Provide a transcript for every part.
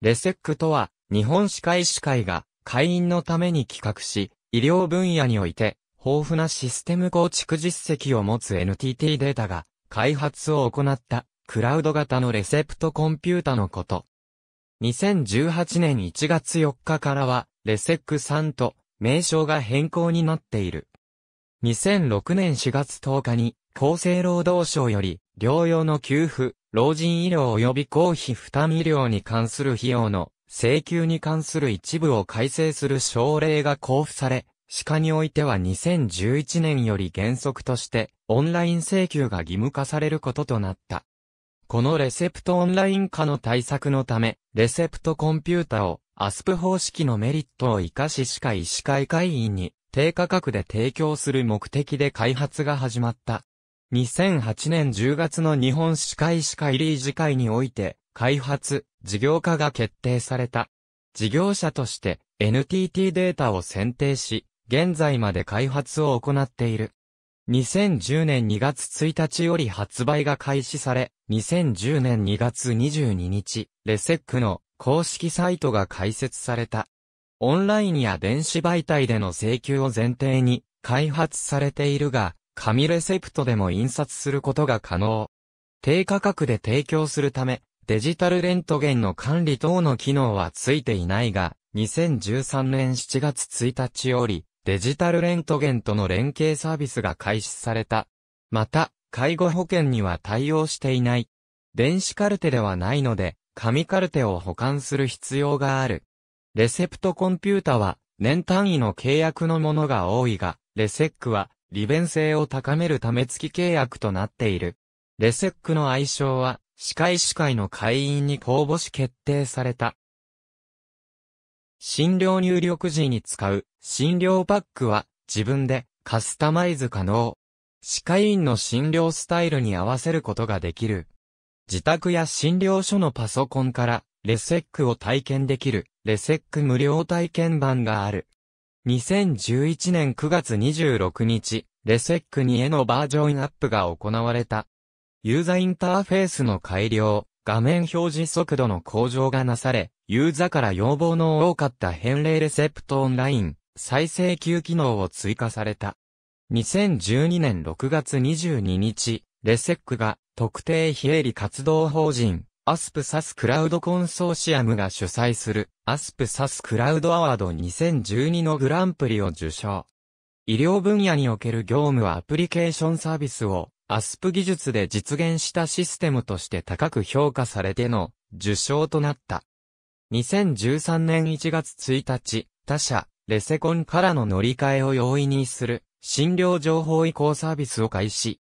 レセックとは、日本歯科医師会が会員のために企画し、医療分野において、豊富なシステム構築実績を持つ NTT データが、開発を行った、クラウド型のレセプトコンピュータのこと。2018年1月4日からは、レセックさんと、名称が変更になっている。2006年4月10日に、厚生労働省より、療養の給付、老人医療及び公費負担医療に関する費用の請求に関する一部を改正する省令が交付され、歯科においては2011年より原則としてオンライン請求が義務化されることとなった。このレセプトオンライン化の対策のため、レセプトコンピュータをアスプ方式のメリットを活かし歯科医師会会員に低価格で提供する目的で開発が始まった。2008年10月の日本歯科医師会理事会において、開発、事業化が決定された。事業者として NTT データを選定し、現在まで開発を行っている。2010年2月1日より発売が開始され、2010年2月22日、レセックの公式サイトが開設された。オンラインや電子媒体での請求を前提に開発されているが、紙レセプトでも印刷することが可能。低価格で提供するため、デジタルレントゲンの管理等の機能はついていないが、2013年7月1日より、デジタルレントゲンとの連携サービスが開始された。また、介護保険には対応していない。電子カルテではないので、紙カルテを保管する必要がある。レセプトコンピュータは、年単位の契約のものが多いが、レセックは、利便性を高めるためき契約となっている。レセックの愛称は、歯科医師会の会員に公募し決定された。診療入力時に使う診療パックは自分でカスタマイズ可能。歯科医院の診療スタイルに合わせることができる。自宅や診療所のパソコンからレセックを体験できるレセック無料体験版がある。2011年9月26日、レセック2へのバージョンアップが行われた。ユーザーインターフェースの改良、画面表示速度の向上がなされ、ユーザーから要望の多かった返礼レセプトオンライン、再生級機能を追加された。2012年6月22日、レセックが特定非営利活動法人アスプサスクラウドコンソーシアムが主催するアスプサスクラウドアワード2012のグランプリを受賞。医療分野における業務はアプリケーションサービスをアスプ技術で実現したシステムとして高く評価されての受賞となった。2013年1月1日、他社、レセコンからの乗り換えを容易にする診療情報移行サービスを開始。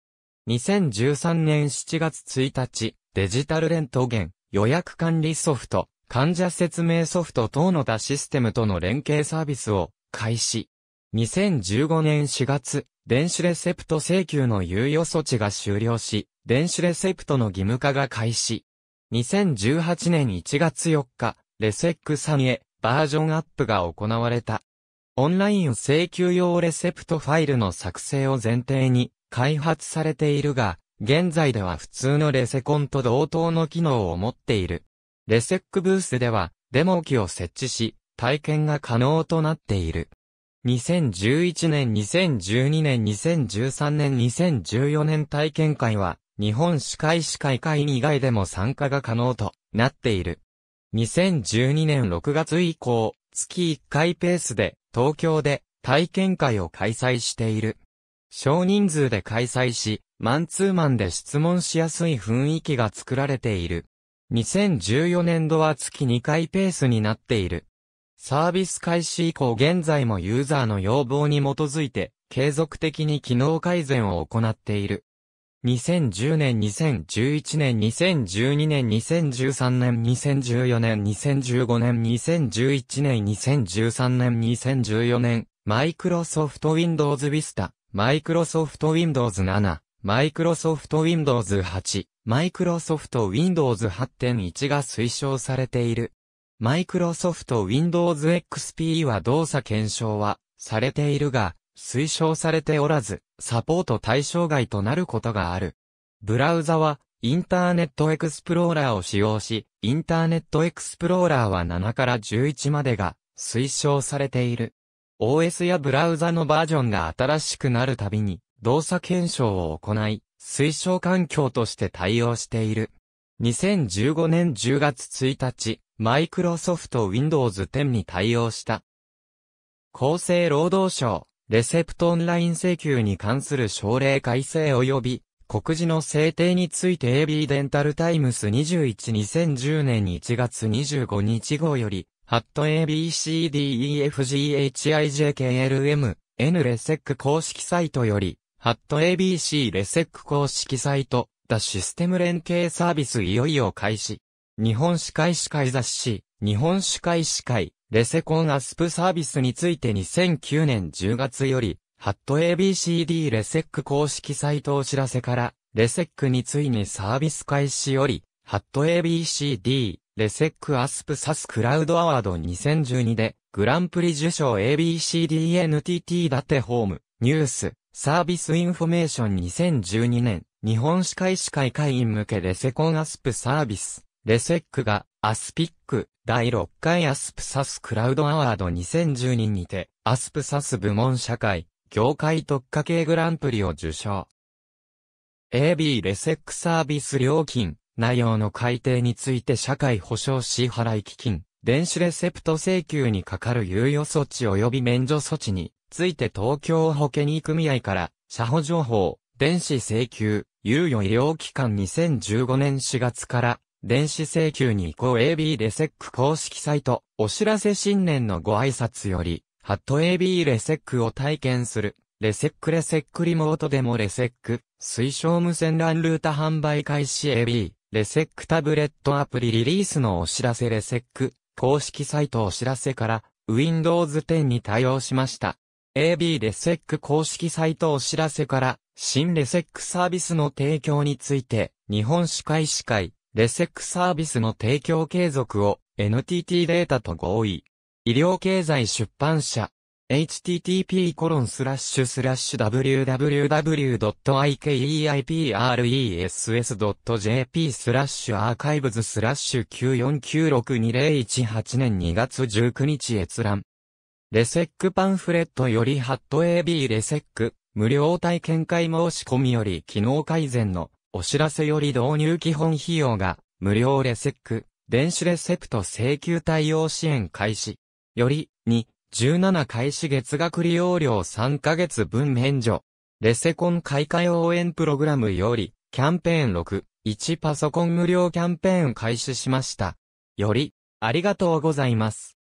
2013年7月1日、デジタルレントゲン、予約管理ソフト、患者説明ソフト等の他システムとの連携サービスを開始。2015年4月、電子レセプト請求の猶予措置が終了し、電子レセプトの義務化が開始。2018年1月4日、レセック3へバージョンアップが行われた。オンライン請求用レセプトファイルの作成を前提に開発されているが、現在では普通のレセコンと同等の機能を持っている。レセックブースでは、デモ機を設置し、体験が可能となっている。2011年、2012年、2013年、2014年体験会は、日本歯科医師会会以外でも参加が可能となっている。2012年6月以降、月1回ペースで、東京で体験会を開催している。少人数で開催し、マンツーマンで質問しやすい雰囲気が作られている。2014年度は月2回ペースになっている。サービス開始以降現在もユーザーの要望に基づいて継続的に機能改善を行っている。2010年、2011年、2012年、2013年、2014年、2015年、2011年、2013年、2014年、マイクロソフト Windows Vista マイクロソフト Windows 7、マイクロソフト Windows 8、マイクロソフト Windows 8.1が推奨されている。マイクロソフト Windows XP は動作検証はされているが、推奨されておらず、サポート対象外となることがある。ブラウザは、インターネットエクスプローラーを使用し、インターネットエクスプローラーは7から11までが推奨されている。OS やブラウザのバージョンが新しくなるたびに動作検証を行い、推奨環境として対応している。2015年10月1日、マイクロソフト Windows 10に対応した。厚生労働省、レセプトオンライン請求に関する省令改正及び、告示の制定について AB デンタルタイムス21 2010年1月25日号より、ハット ABCDEFGHIJKLM、N レセック公式サイトより、ハット ABC レセック公式サイト、ダシステム連携サービスいよいよ開始。日本歯科医師会雑誌、日本歯科医師会、レセコンアスプサービスについて2009年10月より、ハット ABCD レセック公式サイトお知らせから、レセックについにサービス開始より、ハット ABCD レセック・アスプサス・クラウド・アワード2012で、グランプリ受賞 ABCDNTT だってホーム、ニュース、サービスインフォメーション2012年、日本歯科医師会会員向けレセコンアスプサービス、レセックが、アスピック、第6回アスプサスクラウドアワード2012にて、アスプサス部門社会、業界特化系グランプリを受賞。AB レセックサービス料金、内容の改定について社会保障支払基金、電子レセプト請求にかかる猶予措置及び免除措置について東京保険医組合から社保情報、電子請求、猶予医療機関2015年4月から電子請求に移行 AB レセック公式サイト、お知らせ新年のご挨拶より、ハット AB レセックを体験する、レセックレセックリモートでもレセック、推奨無線 LAN ルータ販売開始 AB、レセックタブレットアプリリリースのお知らせレセック公式サイトお知らせから Windows 10に対応しました。AB レセック公式サイトお知らせから新レセックサービスの提供について日本歯科医師会レセックサービスの提供継続を NTT データと合意。医療経済出版社 http://www.ikeipress.jp スラッシュアーカイブズスラッシュ94962018年2月19日閲覧。レセックパンフレットよりハット AB レセック、無料体験会申し込みより機能改善のお知らせより導入基本費用が無料レセック、電子レセプト請求対応支援開始。より、2、17開始月額利用料3ヶ月分免除。レセコン開会応援プログラムより、キャンペーン6、1パソコン無料キャンペーン開始しました。より、ありがとうございます。